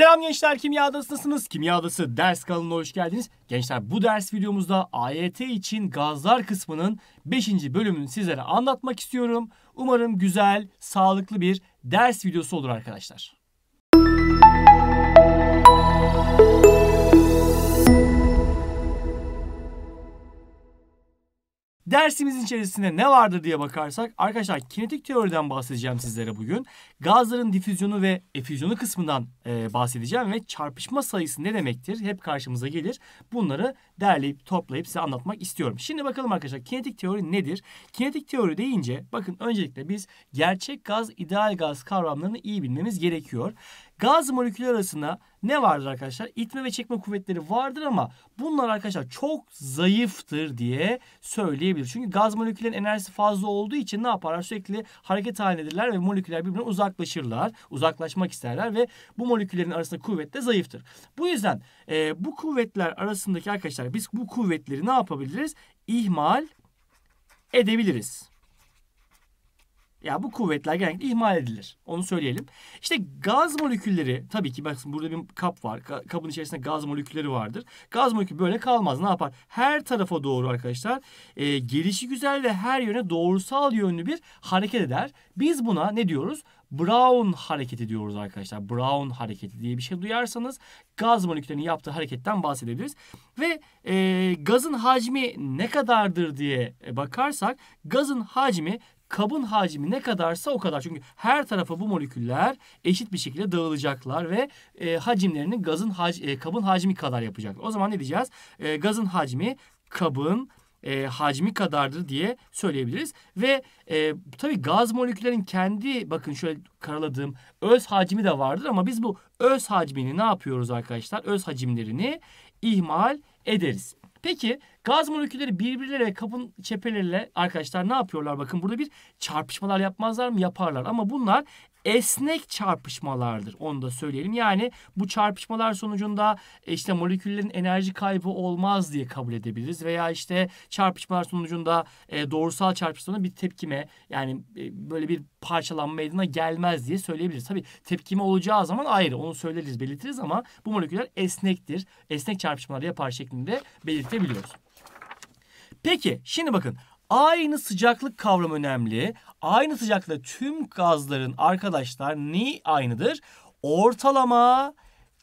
Selam gençler Kimya Adası'ndasınız. Kimya Adası ders kanalına hoş geldiniz. Gençler bu ders videomuzda AYT için gazlar kısmının 5. bölümünü sizlere anlatmak istiyorum. Umarım güzel, sağlıklı bir ders videosu olur arkadaşlar. Dersimizin içerisinde ne vardır diye bakarsak arkadaşlar kinetik teoriden bahsedeceğim sizlere bugün. Gazların difüzyonu ve efüzyonu kısmından e, bahsedeceğim ve çarpışma sayısı ne demektir hep karşımıza gelir. Bunları derleyip toplayıp size anlatmak istiyorum. Şimdi bakalım arkadaşlar kinetik teori nedir? Kinetik teori deyince bakın öncelikle biz gerçek gaz ideal gaz kavramlarını iyi bilmemiz gerekiyor. Gaz molekülü arasında ne vardır arkadaşlar? İtme ve çekme kuvvetleri vardır ama bunlar arkadaşlar çok zayıftır diye söyleyebilir. Çünkü gaz moleküllerin enerjisi fazla olduğu için ne yaparlar? Sürekli hareket halindedirler ve moleküller birbirine uzaklaşırlar. Uzaklaşmak isterler ve bu moleküllerin arasında kuvvet de zayıftır. Bu yüzden e, bu kuvvetler arasındaki arkadaşlar biz bu kuvvetleri ne yapabiliriz? İhmal edebiliriz. Ya bu kuvvetler genellikle ihmal edilir. Onu söyleyelim. İşte gaz molekülleri tabii ki bakın burada bir kap var. kabın içerisinde gaz molekülleri vardır. Gaz molekülü böyle kalmaz. Ne yapar? Her tarafa doğru arkadaşlar e, gelişi güzel ve her yöne doğrusal yönlü bir hareket eder. Biz buna ne diyoruz? Brown hareketi diyoruz arkadaşlar. Brown hareketi diye bir şey duyarsanız gaz moleküllerinin yaptığı hareketten bahsedebiliriz. Ve e, gazın hacmi ne kadardır diye e, bakarsak gazın hacmi kabın hacmi ne kadarsa o kadar. Çünkü her tarafa bu moleküller eşit bir şekilde dağılacaklar ve e, hacimlerini gazın hac, e, kabın hacmi kadar yapacaklar. O zaman ne diyeceğiz? E, gazın hacmi kabın e, hacmi kadardır diye söyleyebiliriz. Ve e, tabii gaz moleküllerin kendi bakın şöyle karaladığım öz hacmi de vardır ama biz bu öz hacmini ne yapıyoruz arkadaşlar? Öz hacimlerini ihmal ederiz. Peki gaz molekülleri birbirleriyle kapın çepeleriyle arkadaşlar ne yapıyorlar? Bakın burada bir çarpışmalar yapmazlar mı? Yaparlar. Ama bunlar esnek çarpışmalardır. Onu da söyleyelim. Yani bu çarpışmalar sonucunda e, işte moleküllerin enerji kaybı olmaz diye kabul edebiliriz veya işte çarpışmalar sonucunda e, doğrusal çarpışmada bir tepkime yani e, böyle bir parçalanma meydana gelmez diye söyleyebiliriz. Tabii tepkime olacağı zaman ayrı onu söyleriz, belirtiriz ama bu moleküller esnektir. Esnek çarpışmalar yapar şeklinde belirtebiliyoruz. Peki şimdi bakın aynı sıcaklık kavramı önemli. Aynı sıcaklıkta tüm gazların arkadaşlar neyi aynıdır? Ortalama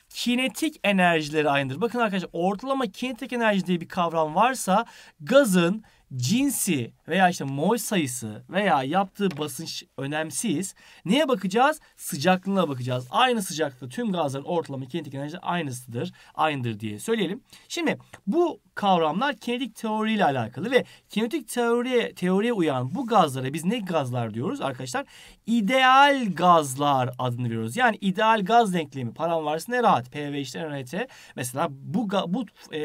kinetik enerjileri aynıdır. Bakın arkadaşlar ortalama kinetik enerji diye bir kavram varsa gazın cinsi veya işte mol sayısı veya yaptığı basınç önemsiz. Neye bakacağız? Sıcaklığına bakacağız. Aynı sıcaklıkta tüm gazların ortalama kinetik enerji aynısıdır. Aynıdır diye söyleyelim. Şimdi bu kavramlar kinetik teoriyle alakalı ve kinetik teoriye, teoriye uyan bu gazlara biz ne gazlar diyoruz arkadaşlar? İdeal gazlar adını veriyoruz. Yani ideal gaz denklemi param varsa ne rahat PV2'den RT mesela bu bu e,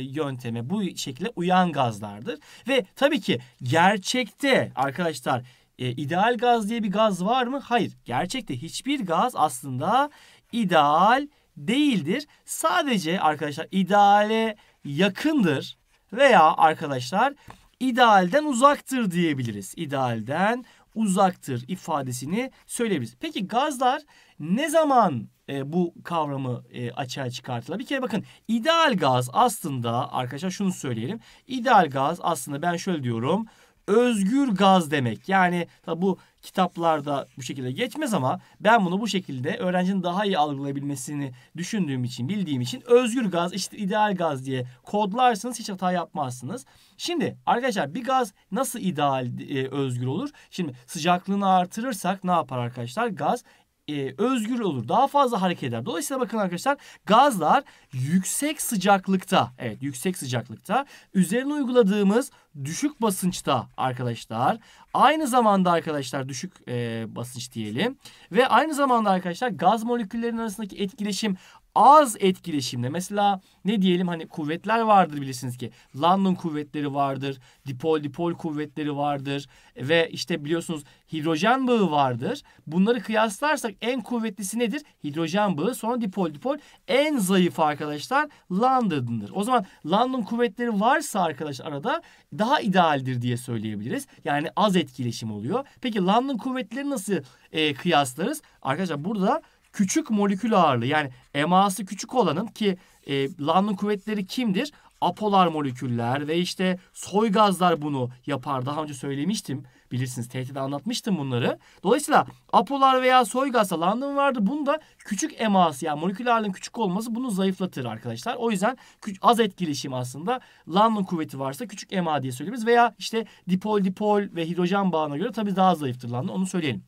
yönteme bu şekilde uyan gazlardır. Ve tabii ki gerçekte arkadaşlar e, ideal gaz diye bir gaz var mı? Hayır. Gerçekte hiçbir gaz aslında ideal değildir. Sadece arkadaşlar ideale yakındır veya arkadaşlar idealden uzaktır diyebiliriz. İdealden uzaktır ifadesini söyleyebiliriz. Peki gazlar ne zaman e, bu kavramı e, açığa çıkartılır? Bir kere bakın ideal gaz aslında arkadaşlar şunu söyleyelim. İdeal gaz aslında ben şöyle diyorum özgür gaz demek. Yani bu kitaplarda bu şekilde geçmez ama ben bunu bu şekilde öğrencinin daha iyi algılayabilmesini düşündüğüm için, bildiğim için özgür gaz, işte ideal gaz diye kodlarsınız hiç hata yapmazsınız. Şimdi arkadaşlar bir gaz nasıl ideal e, özgür olur? Şimdi sıcaklığını artırırsak ne yapar arkadaşlar? Gaz e, özgür olur. Daha fazla hareket eder. Dolayısıyla bakın arkadaşlar gazlar yüksek sıcaklıkta evet yüksek sıcaklıkta üzerine uyguladığımız düşük basınçta arkadaşlar aynı zamanda arkadaşlar düşük e, basınç diyelim ve aynı zamanda arkadaşlar gaz moleküllerinin arasındaki etkileşim az etkileşimle mesela ne diyelim hani kuvvetler vardır bilirsiniz ki London kuvvetleri vardır, dipol dipol kuvvetleri vardır ve işte biliyorsunuz hidrojen bağı vardır. Bunları kıyaslarsak en kuvvetlisi nedir? Hidrojen bağı sonra dipol dipol en zayıf arkadaşlar London'dır. O zaman London kuvvetleri varsa arkadaşlar arada daha idealdir diye söyleyebiliriz. Yani az etkileşim oluyor. Peki London kuvvetleri nasıl e, kıyaslarız? Arkadaşlar burada küçük molekül ağırlığı yani eması küçük olanın ki e, Lan'ın kuvvetleri kimdir? Apolar moleküller ve işte soy gazlar bunu yapar. Daha önce söylemiştim. Bilirsiniz tehdide anlatmıştım bunları. Dolayısıyla apolar veya soy gazda Lan'ın vardı. Bunda küçük eması yani molekül ağırlığın küçük olması bunu zayıflatır arkadaşlar. O yüzden az etkileşim aslında Lan'ın kuvveti varsa küçük ema diye söyleriz. Veya işte dipol dipol ve hidrojen bağına göre tabii daha zayıftır Lan'ın onu söyleyelim.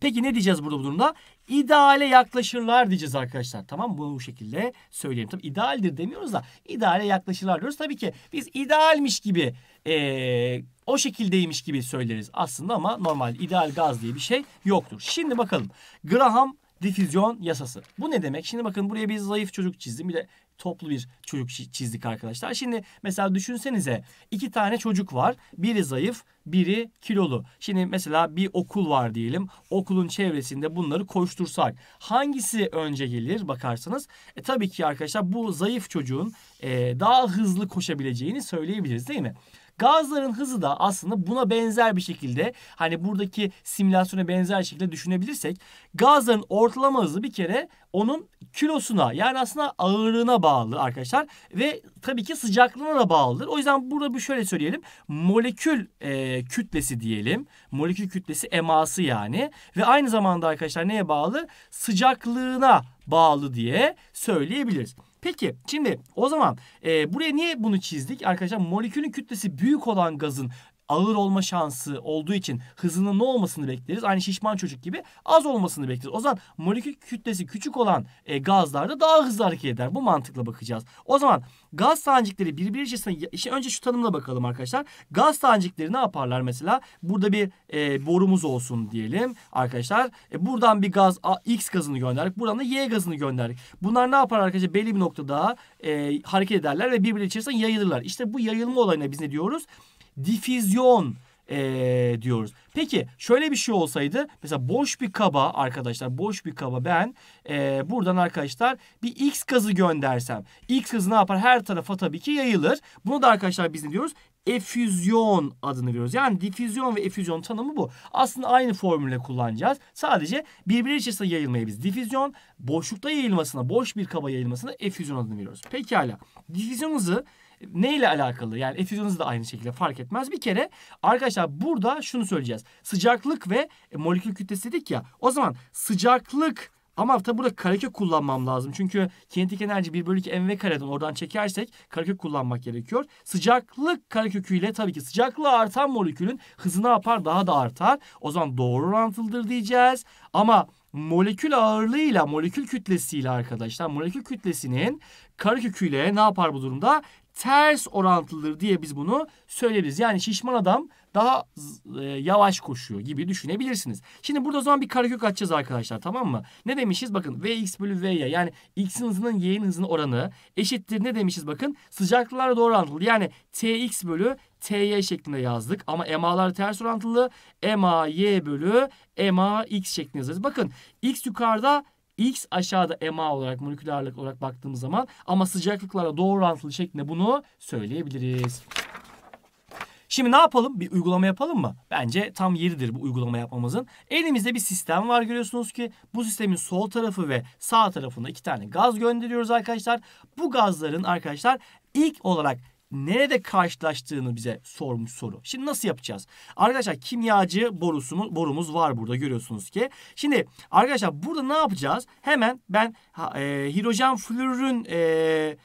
Peki ne diyeceğiz burada bu durumda? İdeale yaklaşırlar diyeceğiz arkadaşlar. Tamam bunu bu şekilde söyleyeyim. Tabii idealdir demiyoruz da ideale yaklaşırlar diyoruz. Tabii ki biz idealmiş gibi ee, o şekildeymiş gibi söyleriz aslında ama normal ideal gaz diye bir şey yoktur. Şimdi bakalım Graham difüzyon yasası. Bu ne demek? Şimdi bakın buraya bir zayıf çocuk çizdim. Bir de toplu bir çocuk çizdik arkadaşlar. Şimdi mesela düşünsenize iki tane çocuk var. Biri zayıf, biri kilolu. Şimdi mesela bir okul var diyelim. Okulun çevresinde bunları koştursak hangisi önce gelir bakarsanız? E tabii ki arkadaşlar bu zayıf çocuğun e, daha hızlı koşabileceğini söyleyebiliriz değil mi? Gazların hızı da aslında buna benzer bir şekilde hani buradaki simülasyona benzer şekilde düşünebilirsek gazların ortalama hızı bir kere onun kilosuna yani aslında ağırlığına bağlı arkadaşlar ve tabii ki sıcaklığına da bağlıdır. O yüzden burada bir şöyle söyleyelim. Molekül e, kütlesi diyelim. Molekül kütlesi eması yani ve aynı zamanda arkadaşlar neye bağlı? Sıcaklığına bağlı diye söyleyebiliriz. Peki şimdi o zaman e, buraya niye bunu çizdik? Arkadaşlar molekülün kütlesi büyük olan gazın ağır olma şansı olduğu için hızının ne olmasını bekleriz. Aynı şişman çocuk gibi az olmasını bekleriz. O zaman molekül kütlesi küçük olan e, gazlarda daha hızlı hareket eder. Bu mantıkla bakacağız. O zaman gaz tanecikleri birbiri içerisinde işte önce şu tanımla bakalım arkadaşlar. Gaz tanecikleri ne yaparlar mesela? Burada bir e, borumuz olsun diyelim arkadaşlar. E, buradan bir gaz A, X gazını gönderdik. Buradan da Y gazını gönderdik. Bunlar ne yapar arkadaşlar? Belli bir noktada e, hareket ederler ve birbiri içerisinde yayılırlar. İşte bu yayılma olayına biz ne diyoruz? difüzyon ee, diyoruz. Peki şöyle bir şey olsaydı mesela boş bir kaba arkadaşlar boş bir kaba ben e, buradan arkadaşlar bir x gazı göndersem x gazı ne yapar her tarafa tabii ki yayılır. Bunu da arkadaşlar biz ne diyoruz? Efüzyon adını veriyoruz. Yani difüzyon ve efüzyon tanımı bu. Aslında aynı formülle kullanacağız. Sadece birbiri içerisinde yayılmayı biz difüzyon, boşlukta yayılmasına, boş bir kaba yayılmasına efüzyon adını veriyoruz. Pekala. Difüzyon hızı ne ile alakalı? Yani efüzyonunuz da aynı şekilde fark etmez. Bir kere arkadaşlar burada şunu söyleyeceğiz. Sıcaklık ve e, molekül kütlesi dedik ya. O zaman sıcaklık ama tabi burada karekök kullanmam lazım. Çünkü kinetik enerji 1 bölü 2 mv kareden oradan çekersek karekök kullanmak gerekiyor. Sıcaklık kareköküyle tabii ki sıcaklığı artan molekülün hızını yapar daha da artar. O zaman doğru orantılıdır diyeceğiz. Ama molekül ağırlığıyla molekül kütlesiyle arkadaşlar molekül kütlesinin ile ne yapar bu durumda? ters orantılıdır diye biz bunu söyleriz. Yani şişman adam daha e, yavaş koşuyor gibi düşünebilirsiniz. Şimdi burada o zaman bir karekök atacağız arkadaşlar tamam mı? Ne demişiz bakın Vx bölü V'ye yani X'in hızının Y'in hızının oranı eşittir ne demişiz bakın sıcaklıklar doğru orantılı. Yani Tx bölü TY şeklinde yazdık ama MA'lar ters orantılı. MA Y bölü MA X şeklinde yazarız. Bakın X yukarıda X aşağıda MA olarak molekül ağırlık olarak baktığımız zaman ama sıcaklıklarla doğru orantılı şeklinde bunu söyleyebiliriz. Şimdi ne yapalım? Bir uygulama yapalım mı? Bence tam yeridir bu uygulama yapmamızın. Elimizde bir sistem var görüyorsunuz ki bu sistemin sol tarafı ve sağ tarafında iki tane gaz gönderiyoruz arkadaşlar. Bu gazların arkadaşlar ilk olarak nerede karşılaştığını bize sormuş soru. Şimdi nasıl yapacağız? Arkadaşlar kimyacı borusumu, borumuz var burada görüyorsunuz ki. Şimdi arkadaşlar burada ne yapacağız? Hemen ben e, hidrojen florürün e,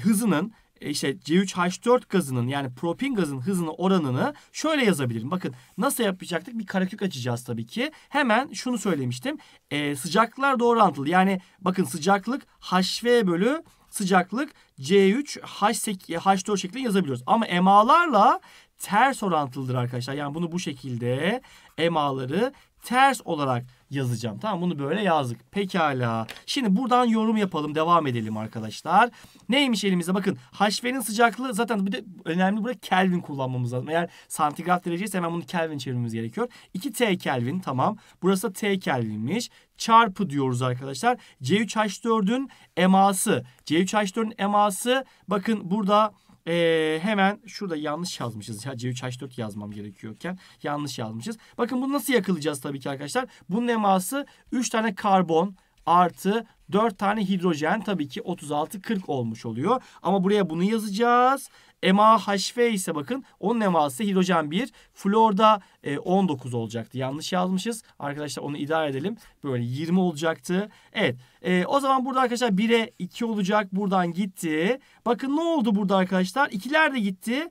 hızının e, işte C3H4 gazının yani propin gazının hızını oranını şöyle yazabilirim. Bakın nasıl yapacaktık? Bir karakök açacağız tabii ki. Hemen şunu söylemiştim. Ee, sıcaklıklar doğru orantılı. Yani bakın sıcaklık HV bölü sıcaklık C3 H8, H4 şeklinde yazabiliyoruz. Ama emalarla ters orantılıdır arkadaşlar. Yani bunu bu şekilde emaları ters olarak yazacağım. Tamam bunu böyle yazdık. Pekala. Şimdi buradan yorum yapalım. Devam edelim arkadaşlar. Neymiş elimizde? Bakın HV'nin sıcaklığı zaten bir de önemli burada Kelvin kullanmamız lazım. Eğer santigrat derecesi hemen bunu Kelvin çevirmemiz gerekiyor. 2 T Kelvin tamam. Burası da T Kelvin'miş. Çarpı diyoruz arkadaşlar. C3H4'ün eması. C3H4'ün eması bakın burada ee, hemen şurada yanlış yazmışız. Ya C3H4 yazmam gerekiyorken yanlış yazmışız. Bakın bunu nasıl yakılacağız tabii ki arkadaşlar. Bunun eması 3 tane karbon, artı 4 tane hidrojen tabii ki 36-40 olmuş oluyor. Ama buraya bunu yazacağız. MAHV ise bakın onun eması hidrojen 1. Florda 19 e, olacaktı. Yanlış yazmışız. Arkadaşlar onu idare edelim. Böyle 20 olacaktı. Evet. E, o zaman burada arkadaşlar 1'e 2 olacak. Buradan gitti. Bakın ne oldu burada arkadaşlar? 2'ler de gitti.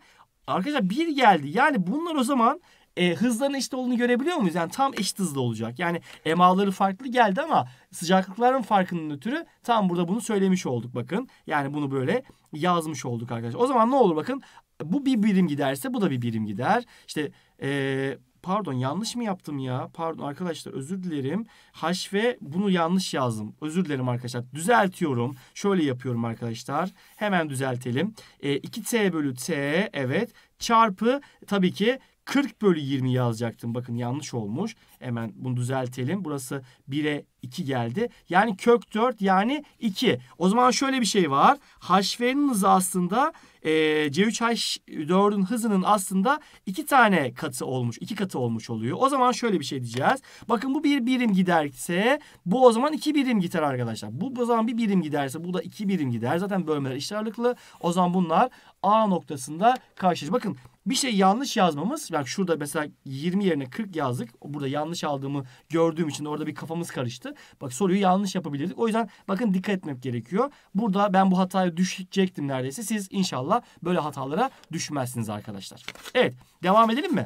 Arkadaşlar 1 geldi. Yani bunlar o zaman e, hızların eşit olduğunu görebiliyor muyuz? Yani tam eşit hızlı olacak. Yani emaları farklı geldi ama sıcaklıkların farkının ötürü tam burada bunu söylemiş olduk bakın. Yani bunu böyle yazmış olduk arkadaşlar. O zaman ne olur bakın bu bir birim giderse bu da bir birim gider. İşte eee pardon yanlış mı yaptım ya? Pardon arkadaşlar özür dilerim. Haş ve bunu yanlış yazdım. Özür dilerim arkadaşlar. Düzeltiyorum. Şöyle yapıyorum arkadaşlar. Hemen düzeltelim. E, 2T bölü T evet çarpı tabii ki 40 bölü 20 yazacaktım. Bakın yanlış olmuş. Hemen bunu düzeltelim. Burası 1'e 2 geldi. Yani kök 4 yani 2. O zaman şöyle bir şey var. HV'nin hızı aslında e, C3H4'ün hızının aslında 2 tane katı olmuş. 2 katı olmuş oluyor. O zaman şöyle bir şey diyeceğiz. Bakın bu bir birim giderse bu o zaman 2 birim gider arkadaşlar. Bu o zaman bir birim giderse bu da 2 birim gider. Zaten bölmeler işlerlikli. O zaman bunlar A noktasında karşılaşır. Bakın bir şey yanlış yazmamız. Bak şurada mesela 20 yerine 40 yazdık. Burada yanlış aldığımı gördüğüm için orada bir kafamız karıştı. Bak soruyu yanlış yapabilirdik. O yüzden bakın dikkat etmek gerekiyor. Burada ben bu hataya düşecektim neredeyse. Siz inşallah böyle hatalara düşmezsiniz arkadaşlar. Evet devam edelim mi?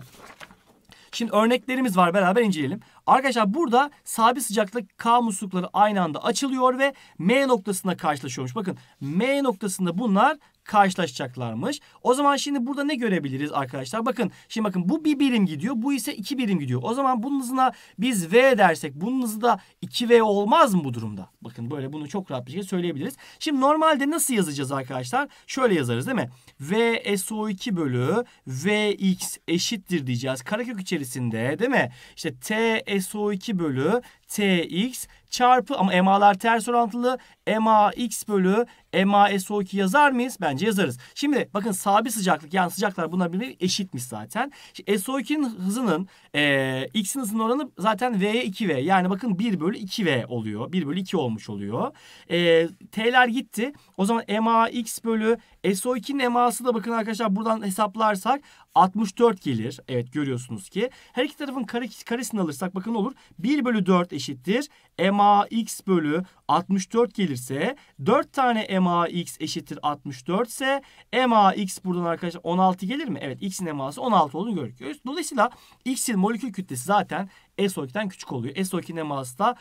Şimdi örneklerimiz var beraber inceleyelim. Arkadaşlar burada sabit sıcaklık K muslukları aynı anda açılıyor ve M noktasında karşılaşıyormuş. Bakın M noktasında bunlar karşılaşacaklarmış. O zaman şimdi burada ne görebiliriz arkadaşlar? Bakın şimdi bakın bu bir birim gidiyor. Bu ise iki birim gidiyor. O zaman bunun hızına biz V dersek bunun hızı da 2V olmaz mı bu durumda? Bakın böyle bunu çok rahat bir şekilde söyleyebiliriz. Şimdi normalde nasıl yazacağız arkadaşlar? Şöyle yazarız değil mi? V SO2 bölü VX eşittir diyeceğiz. Karakök içerisinde değil mi? İşte T SO2 bölü Tx çarpı ama MA'lar ters orantılı ma x bölü ma MASO2 yazar mıyız? Bence yazarız. Şimdi bakın sabit sıcaklık yani sıcaklar bunlar birbirine eşitmiş zaten. Şimdi SO2'nin hızının e, X'in hızının oranı zaten V'ye 2V. Yani bakın 1 bölü 2V oluyor. 1 bölü 2 olmuş oluyor. E, T'ler gitti. O zaman ma x bölü SO2'nin MA'sı da bakın arkadaşlar buradan hesaplarsak 64 gelir. Evet görüyorsunuz ki. Her iki tarafın kare, karesini alırsak bakın olur. 1 bölü 4 eşittir. MA x bölü 64 gelirse 4 tane MA x eşittir 64 ise MA x buradan arkadaşlar 16 gelir mi? Evet x'in MA'sı 16 olduğunu görüyoruz. Dolayısıyla x'in molekül kütlesi zaten SO2'den küçük oluyor. SO2'nin MA'sı da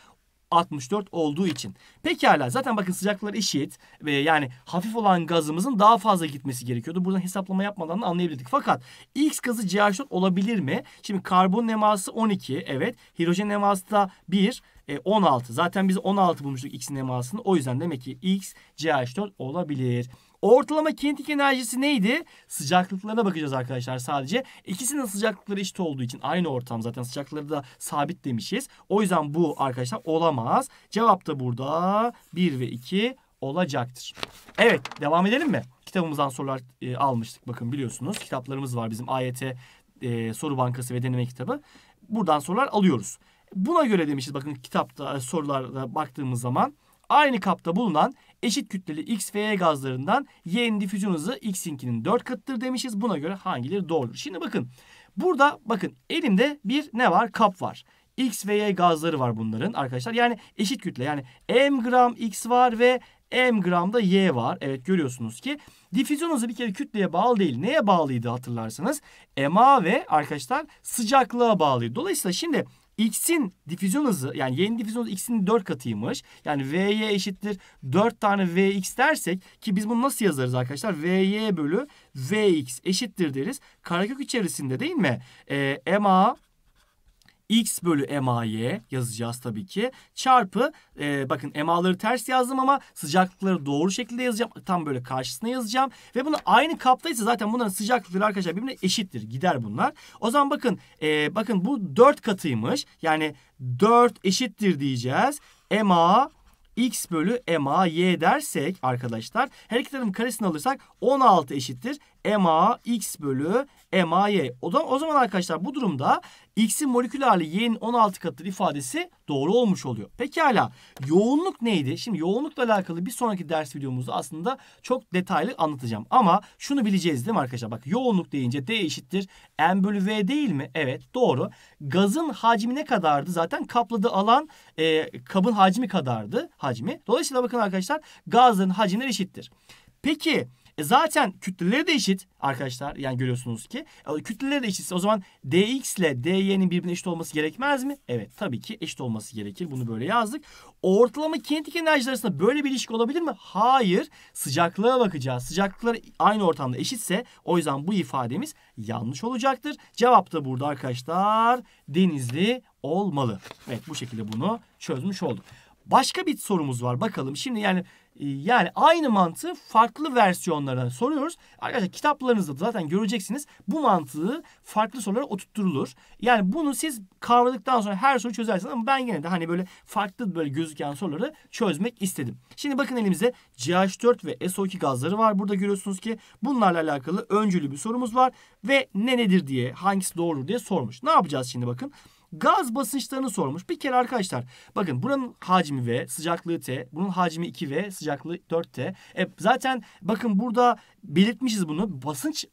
64 olduğu için. Pekala zaten bakın sıcaklıklar eşit. E, yani hafif olan gazımızın daha fazla gitmesi gerekiyordu. Buradan hesaplama yapmadan da anlayabildik. Fakat X gazı CH4 olabilir mi? Şimdi karbon neması 12. Evet. Hidrojen neması da 1. E, 16. Zaten biz 16 bulmuştuk X'in nemasını. O yüzden demek ki X CH4 olabilir. Ortalama kinetik enerjisi neydi? Sıcaklıklarına bakacağız arkadaşlar sadece. İkisinin sıcaklıkları eşit olduğu için aynı ortam zaten sıcaklıkları da sabit demişiz. O yüzden bu arkadaşlar olamaz. Cevap da burada 1 ve 2 olacaktır. Evet devam edelim mi? Kitabımızdan sorular e, almıştık bakın biliyorsunuz. Kitaplarımız var bizim AYT e, soru bankası ve deneme kitabı. Buradan sorular alıyoruz. Buna göre demişiz bakın kitapta e, sorularda baktığımız zaman aynı kapta bulunan eşit kütleli X ve Y gazlarından Y'nin difüzyon hızı X'inkinin 4 katıdır demişiz. Buna göre hangileri doğrudur? Şimdi bakın burada bakın elimde bir ne var? Kap var. X ve Y gazları var bunların arkadaşlar. Yani eşit kütle. Yani M gram X var ve M gramda Y var. Evet görüyorsunuz ki difüzyon hızı bir kere kütleye bağlı değil. Neye bağlıydı hatırlarsanız? MA ve arkadaşlar sıcaklığa bağlıydı. Dolayısıyla şimdi X'in difüzyon hızı yani yeni difüzyon hızı X'in 4 katıymış. Yani V'ye eşittir 4 tane Vx dersek ki biz bunu nasıl yazarız arkadaşlar? Vy bölü Vx eşittir deriz. Karakök içerisinde değil mi? Ee, MA x bölü emay yazacağız tabii ki. Çarpı e, bakın emaları ters yazdım ama sıcaklıkları doğru şekilde yazacağım. Tam böyle karşısına yazacağım. Ve bunu aynı kaptaysa zaten bunların sıcaklıkları arkadaşlar birbirine eşittir. Gider bunlar. O zaman bakın e, bakın bu 4 katıymış. Yani 4 eşittir diyeceğiz. Ema x bölü ma y dersek arkadaşlar her iki tarafın karesini alırsak 16 eşittir MA x bölü y. O, zaman, o zaman arkadaşlar bu durumda x'in molekülerli hali y'nin 16 katı ifadesi doğru olmuş oluyor. Pekala yoğunluk neydi? Şimdi yoğunlukla alakalı bir sonraki ders videomuzda aslında çok detaylı anlatacağım. Ama şunu bileceğiz değil mi arkadaşlar? Bak yoğunluk deyince D eşittir M bölü V değil mi? Evet doğru. Gazın hacmi ne kadardı? Zaten kapladığı alan e, kabın hacmi kadardı. Hacmi. Dolayısıyla bakın arkadaşlar gazların hacimleri eşittir. Peki e zaten kütleleri de eşit arkadaşlar. Yani görüyorsunuz ki. E, kütleleri de eşitse o zaman dx ile dy'nin birbirine eşit olması gerekmez mi? Evet tabii ki eşit olması gerekir. Bunu böyle yazdık. Ortalama kinetik enerjiler arasında böyle bir ilişki olabilir mi? Hayır. Sıcaklığa bakacağız. Sıcaklıklar aynı ortamda eşitse o yüzden bu ifademiz yanlış olacaktır. Cevap da burada arkadaşlar. Denizli olmalı. Evet bu şekilde bunu çözmüş olduk. Başka bir sorumuz var. Bakalım şimdi yani yani aynı mantığı farklı versiyonlara soruyoruz. Arkadaşlar kitaplarınızda zaten göreceksiniz bu mantığı farklı sorulara oturtturulur. Yani bunu siz kavradıktan sonra her soru çözersiniz ama ben yine de hani böyle farklı böyle gözüken soruları çözmek istedim. Şimdi bakın elimizde CH4 ve SO2 gazları var. Burada görüyorsunuz ki bunlarla alakalı öncülü bir sorumuz var ve ne nedir diye hangisi doğru diye sormuş. Ne yapacağız şimdi bakın. Gaz basınçlarını sormuş. Bir kere arkadaşlar bakın buranın hacmi V, sıcaklığı T. Bunun hacmi 2V, sıcaklığı 4T. E, zaten bakın burada belirtmişiz bunu. Basınç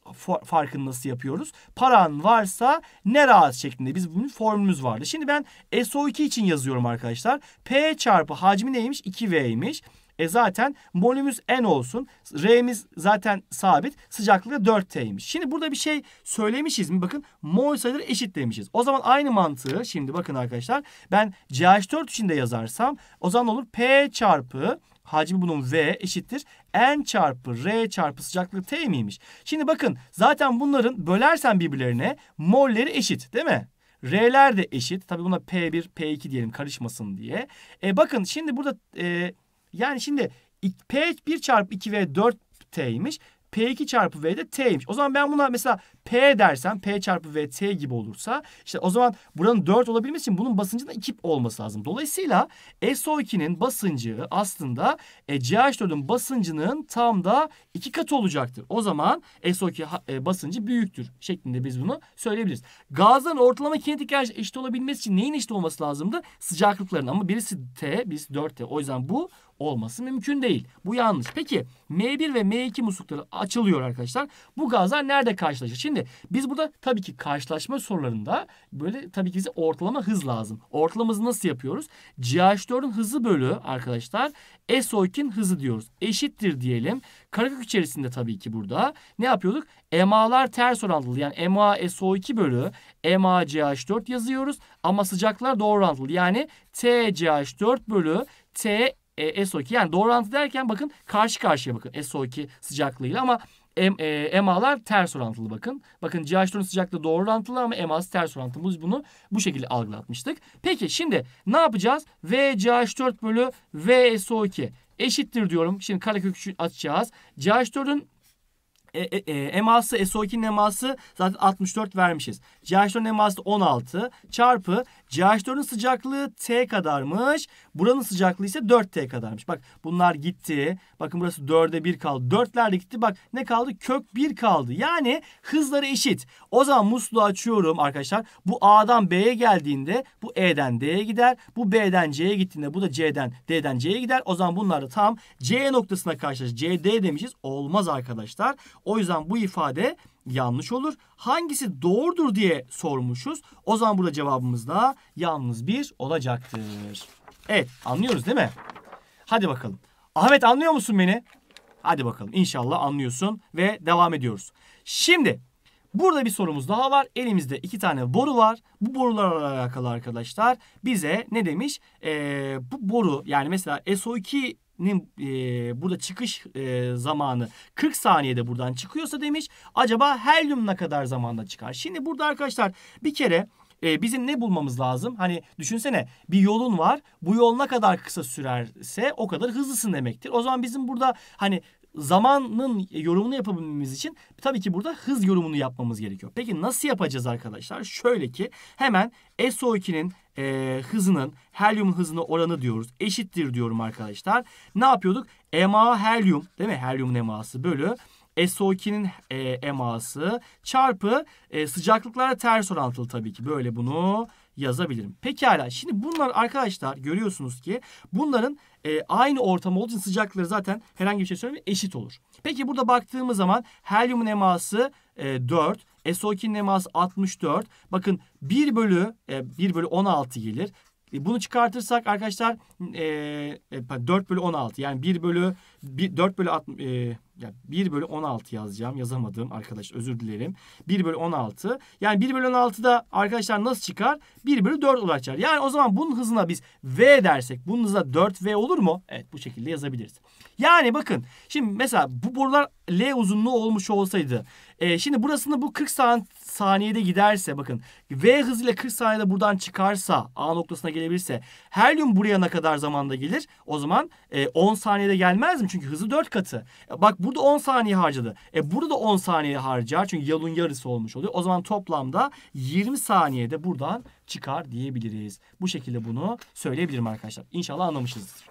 farkını nasıl yapıyoruz? Paran varsa ne rahat şeklinde. Biz bunun formülümüz vardı. Şimdi ben SO2 için yazıyorum arkadaşlar. P çarpı hacmi neymiş? 2V'ymiş. E zaten molümüz N olsun. R'miz zaten sabit. Sıcaklığı 4T'ymiş. Şimdi burada bir şey söylemişiz mi? Bakın mol sayıları eşit demişiz. O zaman aynı mantığı şimdi bakın arkadaşlar. Ben CH4 için de yazarsam o zaman olur P çarpı hacmi bunun V eşittir. N çarpı R çarpı sıcaklık T miymiş? Şimdi bakın zaten bunların bölersen birbirlerine molleri eşit değil mi? R'ler de eşit. tabi buna P1, P2 diyelim karışmasın diye. E bakın şimdi burada e, yani şimdi P1 çarpı 2V 4T'ymiş. P2 çarpı V de T'ymiş. O zaman ben buna mesela P dersen P çarpı V T gibi olursa işte o zaman buranın 4 olabilmesi için bunun basıncının 2 olması lazım. Dolayısıyla SO2'nin basıncı aslında e, CH4'ün basıncının tam da 2 katı olacaktır. O zaman SO2 e, basıncı büyüktür şeklinde biz bunu söyleyebiliriz. Gazların ortalama kinetik enerji eşit olabilmesi için neyin eşit olması lazımdı? Sıcaklıkların ama birisi T, birisi 4T. O yüzden bu olması mümkün değil. Bu yanlış. Peki M1 ve M2 muslukları açılıyor arkadaşlar. Bu gazlar nerede karşılaşır? Şimdi Şimdi biz burada tabii ki karşılaşma sorularında böyle tabii ki bize ortalama hız lazım. Ortalama hızı nasıl yapıyoruz? CH4'ün hızı bölü arkadaşlar SO2'nin hızı diyoruz. Eşittir diyelim. Karakök içerisinde tabii ki burada ne yapıyorduk? MA'lar ters orantılı yani MA SO2 bölü MA CH4 yazıyoruz ama sıcaklar doğru orantılı yani T TCH4 bölü T e, SO2 yani doğru orantı derken bakın karşı karşıya bakın SO2 sıcaklığıyla ama e, emalar ters orantılı bakın. Bakın CH4'ün sıcaklığı doğru orantılı ama eması ters orantılı. Biz bunu bu şekilde algılatmıştık. Peki şimdi ne yapacağız? VCH4 bölü VSO2 eşittir diyorum. Şimdi karekök açacağız. CH4'ün e, e, e, eması SO2'nin eması zaten 64 vermişiz. CH4'ün eması 16 çarpı CH4'ün sıcaklığı T kadarmış. Buranın sıcaklığı ise 4T kadarmış. Bak bunlar gitti. Bakın burası 4'e 1 kaldı. 4'ler de gitti. Bak ne kaldı? Kök 1 kaldı. Yani hızları eşit. O zaman musluğu açıyorum arkadaşlar. Bu A'dan B'ye geldiğinde bu E'den D'ye gider. Bu B'den C'ye gittiğinde bu da C'den D'den C'ye gider. O zaman bunlar da tam C noktasına karşılaşır. CD demişiz. Olmaz arkadaşlar. O yüzden bu ifade yanlış olur. Hangisi doğrudur diye sormuşuz. O zaman burada cevabımız da yalnız bir olacaktır. Evet anlıyoruz değil mi? Hadi bakalım. Ahmet anlıyor musun beni? Hadi bakalım inşallah anlıyorsun ve devam ediyoruz. Şimdi burada bir sorumuz daha var. Elimizde iki tane boru var. Bu borularla alakalı arkadaşlar bize ne demiş? Ee, bu boru yani mesela SO2 e, burada çıkış e, zamanı 40 saniyede buradan çıkıyorsa demiş. Acaba helyum ne kadar zamanda çıkar? Şimdi burada arkadaşlar bir kere e, bizim ne bulmamız lazım? Hani düşünsene bir yolun var. Bu yol ne kadar kısa sürerse o kadar hızlısın demektir. O zaman bizim burada hani zamanın yorumunu yapabilmemiz için tabii ki burada hız yorumunu yapmamız gerekiyor. Peki nasıl yapacağız arkadaşlar? Şöyle ki hemen SO2'nin e, hızının helyum hızına oranı diyoruz. Eşittir diyorum arkadaşlar. Ne yapıyorduk? E ma helyum değil mi? Helyumun EMA'sı bölü SO2'nin e, eması çarpı e, sıcaklıklara ters orantılı tabii ki. Böyle bunu yazabilirim. Pekala şimdi bunlar arkadaşlar görüyorsunuz ki bunların e, aynı ortam olduğu için sıcaklıkları zaten herhangi bir şey söylemiyor eşit olur. Peki burada baktığımız zaman helyumun eması e, 4. SO2'nin eması 64. Bakın 1 bölü e, 1 bölü 16 gelir. E, bunu çıkartırsak arkadaşlar e, 4 e, bölü 16 yani 1 bölü 1, 4 bölü 60, e, yani 1 bölü 16 yazacağım. Yazamadım arkadaş özür dilerim. 1 bölü 16. Yani 1 bölü 16'da arkadaşlar nasıl çıkar? 1 bölü 4 olarak çıkar. Yani o zaman bunun hızına biz V dersek bunun hızına 4V olur mu? Evet bu şekilde yazabiliriz. Yani bakın şimdi mesela bu borular L uzunluğu olmuş olsaydı. E, şimdi burasını bu 40 saniyede giderse bakın V hızıyla 40 saniyede buradan çıkarsa A noktasına gelebilirse helyum buraya ne kadar zamanda gelir? O zaman e, 10 saniyede gelmez mi? çünkü hızı 4 katı. E, bak burada 10 saniye harcadı. E burada da 10 saniye harcar çünkü yolun yarısı olmuş oluyor. O zaman toplamda 20 saniyede buradan çıkar diyebiliriz. Bu şekilde bunu söyleyebilirim arkadaşlar. İnşallah anlamışızdır.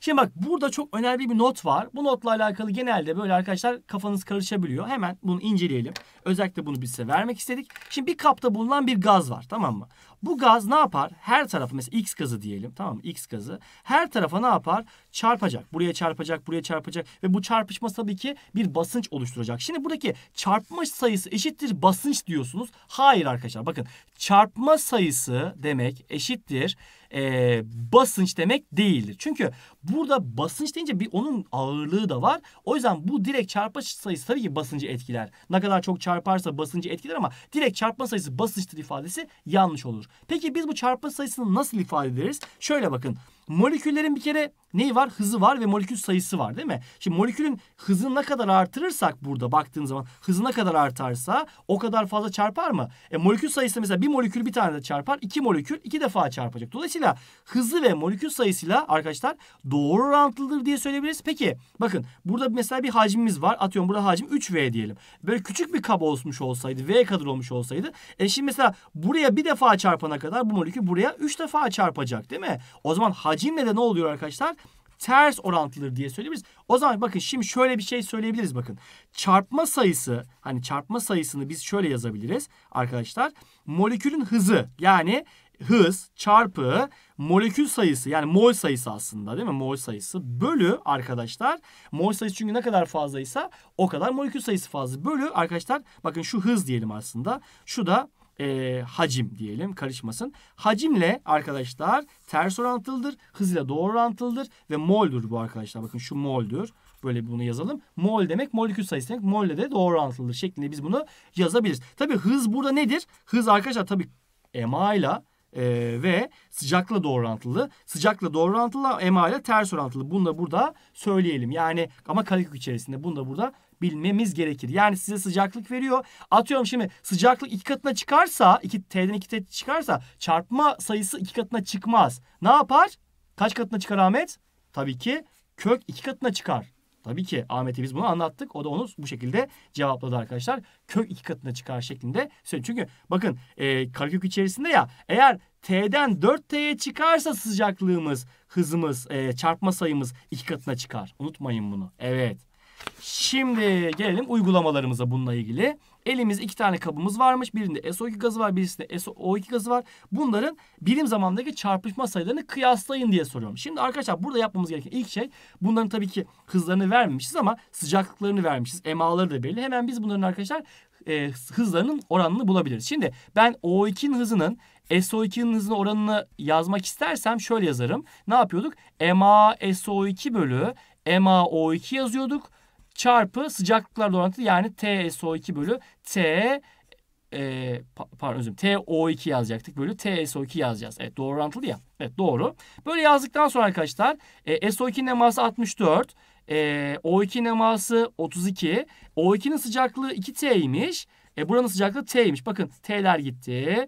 Şimdi bak burada çok önemli bir not var. Bu notla alakalı genelde böyle arkadaşlar kafanız karışabiliyor. Hemen bunu inceleyelim. Özellikle bunu biz size vermek istedik. Şimdi bir kapta bulunan bir gaz var tamam mı? Bu gaz ne yapar? Her tarafı mesela X gazı diyelim tamam mı? X gazı her tarafa ne yapar? Çarpacak. Buraya çarpacak, buraya çarpacak ve bu çarpışma tabii ki bir basınç oluşturacak. Şimdi buradaki çarpma sayısı eşittir basınç diyorsunuz. Hayır arkadaşlar bakın çarpma sayısı demek eşittir e, basınç demek değildir. Çünkü burada basınç deyince bir onun ağırlığı da var. O yüzden bu direkt çarpma sayısı tabii ki basıncı etkiler. Ne kadar çok çarparsa basıncı etkiler ama direkt çarpma sayısı basınçtır ifadesi yanlış olur. Peki biz bu çarpma sayısını nasıl ifade ederiz? Şöyle bakın. Moleküllerin bir kere neyi var? Hızı var ve molekül sayısı var değil mi? Şimdi molekülün hızını ne kadar artırırsak burada baktığın zaman hızı ne kadar artarsa o kadar fazla çarpar mı? E, molekül sayısı mesela bir molekül bir tane de çarpar. iki molekül iki defa çarpacak. Dolayısıyla hızı ve molekül sayısıyla arkadaşlar doğru orantılıdır diye söyleyebiliriz. Peki bakın burada mesela bir hacmimiz var. Atıyorum burada hacim 3V diyelim. Böyle küçük bir kaba olmuş olsaydı V kadar olmuş olsaydı. E şimdi mesela buraya bir defa çarpana kadar bu molekül buraya 3 defa çarpacak değil mi? O zaman hacim hacimle de ne oluyor arkadaşlar? Ters orantılıdır diye söyleyebiliriz. O zaman bakın şimdi şöyle bir şey söyleyebiliriz bakın. Çarpma sayısı hani çarpma sayısını biz şöyle yazabiliriz arkadaşlar. Molekülün hızı yani hız çarpı molekül sayısı yani mol sayısı aslında değil mi? Mol sayısı bölü arkadaşlar. Mol sayısı çünkü ne kadar fazlaysa o kadar molekül sayısı fazla. Bölü arkadaşlar bakın şu hız diyelim aslında. Şu da e, hacim diyelim karışmasın. Hacimle arkadaşlar ters orantılıdır. Hızla doğru orantılıdır ve moldur bu arkadaşlar. Bakın şu moldur. Böyle bunu yazalım. Mol demek molekül sayısı demek. molle de doğru orantılıdır şeklinde biz bunu yazabiliriz. Tabi hız burada nedir? Hız arkadaşlar tabi ema ile e, ve sıcakla doğru orantılı. Sıcakla doğru orantılı ema ile ters orantılı. Bunu da burada söyleyelim. Yani ama kare içerisinde bunu da burada bilmemiz gerekir. Yani size sıcaklık veriyor. Atıyorum şimdi sıcaklık iki katına çıkarsa, iki, T'den iki T çıkarsa çarpma sayısı iki katına çıkmaz. Ne yapar? Kaç katına çıkar Ahmet? Tabii ki kök iki katına çıkar. Tabii ki Ahmet'e biz bunu anlattık. O da onu bu şekilde cevapladı arkadaşlar. Kök iki katına çıkar şeklinde söylüyor. Çünkü bakın e, karekök içerisinde ya eğer T'den 4T'ye çıkarsa sıcaklığımız, hızımız, e, çarpma sayımız iki katına çıkar. Unutmayın bunu. Evet. Şimdi gelelim uygulamalarımıza bununla ilgili. elimiz iki tane kabımız varmış. Birinde SO2 gazı var, birisinde SO2 gazı var. Bunların birim zamandaki çarpışma sayılarını kıyaslayın diye soruyorum. Şimdi arkadaşlar burada yapmamız gereken ilk şey bunların tabii ki hızlarını vermemişiz ama sıcaklıklarını vermişiz. EMA'ları da belli. Hemen biz bunların arkadaşlar e, hızlarının oranını bulabiliriz. Şimdi ben O2'nin hızının SO2'nin hızına oranını yazmak istersem şöyle yazarım. Ne yapıyorduk? MA SO2 bölü MA o 2 yazıyorduk çarpı sıcaklıklar orantılı yani TSO2 bölü T e, pardon özür TO2 yazacaktık bölü TSO2 yazacağız. Evet doğru orantılı ya. Evet doğru. Böyle yazdıktan sonra arkadaşlar e, SO2'nin eması 64. E, O2'nin eması 32. O2'nin sıcaklığı 2T'ymiş. E, buranın sıcaklığı T'ymiş. Bakın T'ler gitti.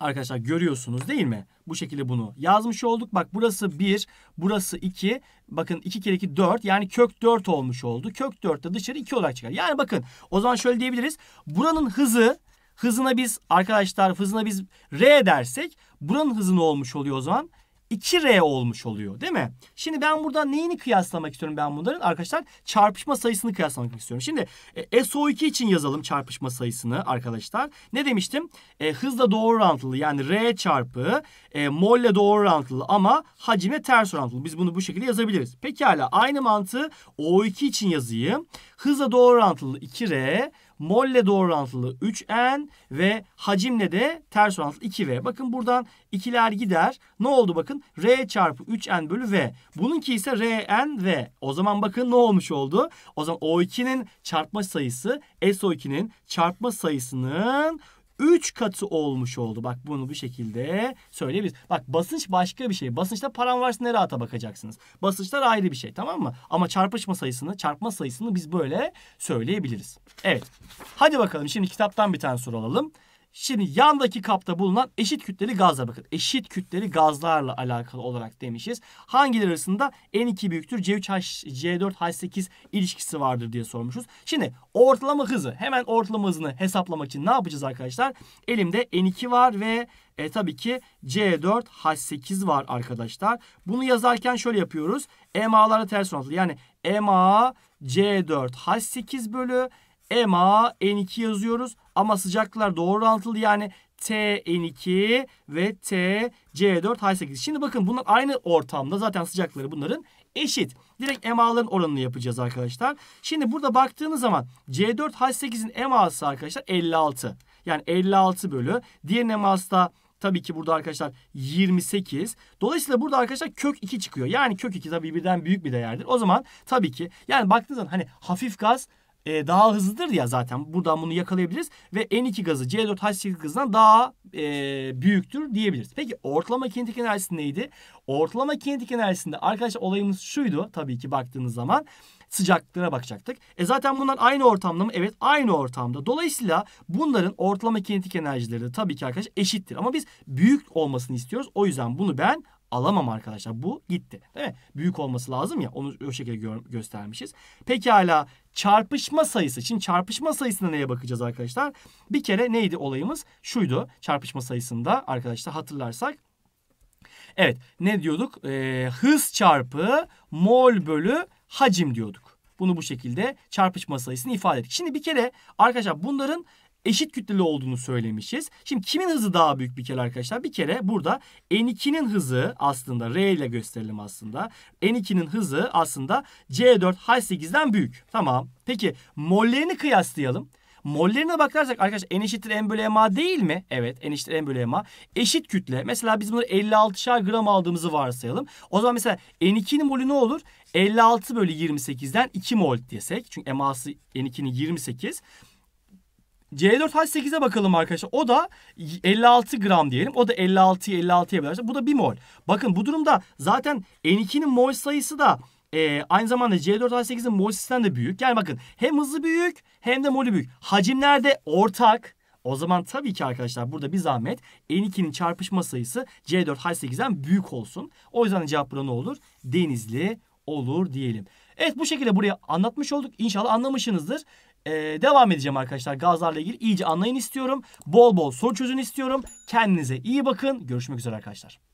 Arkadaşlar görüyorsunuz değil mi? Bu şekilde bunu yazmış olduk. Bak burası 1, burası 2. Bakın 2 kere 2 4. Yani kök 4 olmuş oldu. Kök 4 de dışarı 2 olarak çıkar. Yani bakın o zaman şöyle diyebiliriz. Buranın hızı hızına biz arkadaşlar hızına biz r dersek buranın hızı ne olmuş oluyor o zaman? 2R olmuş oluyor değil mi? Şimdi ben burada neyini kıyaslamak istiyorum ben bunların? Arkadaşlar çarpışma sayısını kıyaslamak istiyorum. Şimdi e, SO2 için yazalım çarpışma sayısını arkadaşlar. Ne demiştim? E, hızla doğru orantılı yani R çarpı e, molle doğru orantılı ama hacime ters orantılı. Biz bunu bu şekilde yazabiliriz. Pekala aynı mantığı O2 için yazayım. Hızla doğru orantılı 2R molle doğru orantılı 3N ve hacimle de ters orantılı 2V. Bakın buradan ikiler gider. Ne oldu bakın? R çarpı 3N bölü V. Bununki ise Rn V. O zaman bakın ne olmuş oldu? O zaman O2'nin çarpma sayısı SO2'nin çarpma sayısının 3 katı olmuş oldu. Bak bunu bu şekilde söyleyebiliriz. Bak basınç başka bir şey. Basınçta paran varsa ne rahata bakacaksınız. Basınçlar ayrı bir şey tamam mı? Ama çarpışma sayısını, çarpma sayısını biz böyle söyleyebiliriz. Evet. Hadi bakalım şimdi kitaptan bir tane soru alalım. Şimdi yandaki kapta bulunan eşit kütleli gazlar bakın. Eşit kütleli gazlarla alakalı olarak demişiz. Hangileri arasında N2 büyüktür C3H C4H8 ilişkisi vardır diye sormuşuz. Şimdi ortalama hızı hemen ortalama hızını hesaplamak için ne yapacağız arkadaşlar? Elimde N2 var ve e, tabii ki C4 H8 var arkadaşlar. Bunu yazarken şöyle yapıyoruz. EMA'lara ters orantılı. Yani e MA C4 H8 bölü EMA N2 yazıyoruz ama sıcaklıklar doğru orantılı yani T n 2 ve T c 4 H8. Şimdi bakın bunlar aynı ortamda zaten sıcaklıkları bunların eşit. Direkt EMA'ların oranını yapacağız arkadaşlar. Şimdi burada baktığınız zaman C4 H8'in EMA'sı arkadaşlar 56. Yani 56 bölü. Diğer EMA'sı da tabii ki burada arkadaşlar 28. Dolayısıyla burada arkadaşlar kök 2 çıkıyor. Yani kök 2 tabii birden büyük bir değerdir. O zaman tabii ki yani baktığınız zaman hani hafif gaz e, daha hızlıdır ya zaten. Buradan bunu yakalayabiliriz ve N2 gazı C4H8 gazından daha e, büyüktür diyebiliriz. Peki ortalama kinetik enerjisi neydi? Ortalama kinetik enerjisinde arkadaşlar olayımız şuydu tabii ki baktığınız zaman sıcaklıklara bakacaktık. E zaten bunlar aynı ortamda mı? Evet aynı ortamda. Dolayısıyla bunların ortalama kinetik enerjileri de tabii ki arkadaşlar eşittir. Ama biz büyük olmasını istiyoruz. O yüzden bunu ben alamam arkadaşlar. Bu gitti. Değil mi? Büyük olması lazım ya. Onu o şekilde gö göstermişiz. Pekala çarpışma sayısı. Şimdi çarpışma sayısına neye bakacağız arkadaşlar? Bir kere neydi olayımız? Şuydu. Çarpışma sayısında arkadaşlar hatırlarsak Evet ne diyorduk? Ee, hız çarpı mol bölü hacim diyorduk. Bunu bu şekilde çarpışma sayısını ifade ettik. Şimdi bir kere arkadaşlar bunların eşit kütleli olduğunu söylemişiz. Şimdi kimin hızı daha büyük bir kere arkadaşlar? Bir kere burada N2'nin hızı aslında R ile gösterelim aslında. N2'nin hızı aslında C4 H8'den büyük. Tamam. Peki mollerini kıyaslayalım. Mollerine bakarsak arkadaşlar n eşittir m bölü ma değil mi? Evet n eşittir m bölü ma. Eşit kütle. Mesela biz bunu 56'şar gram aldığımızı varsayalım. O zaman mesela n2'nin molü ne olur? 56 bölü 28'den 2 mol desek. Çünkü ma'sı n2'nin 28. C4H8'e bakalım arkadaşlar. O da 56 gram diyelim. O da 56'yı 56'ya bölerse bu da 1 mol. Bakın bu durumda zaten N2'nin mol sayısı da e, aynı zamanda C4H8'in mol sayısından da büyük. Yani bakın hem hızı büyük hem de molü büyük. Hacimler de ortak. O zaman tabii ki arkadaşlar burada bir zahmet N2'nin çarpışma sayısı C4H8'den büyük olsun. O yüzden cevap burada ne olur? Denizli olur diyelim. Evet bu şekilde buraya anlatmış olduk. İnşallah anlamışsınızdır e, devam edeceğim arkadaşlar. Gazlarla ilgili iyice anlayın istiyorum. Bol bol soru çözün istiyorum. Kendinize iyi bakın. Görüşmek üzere arkadaşlar.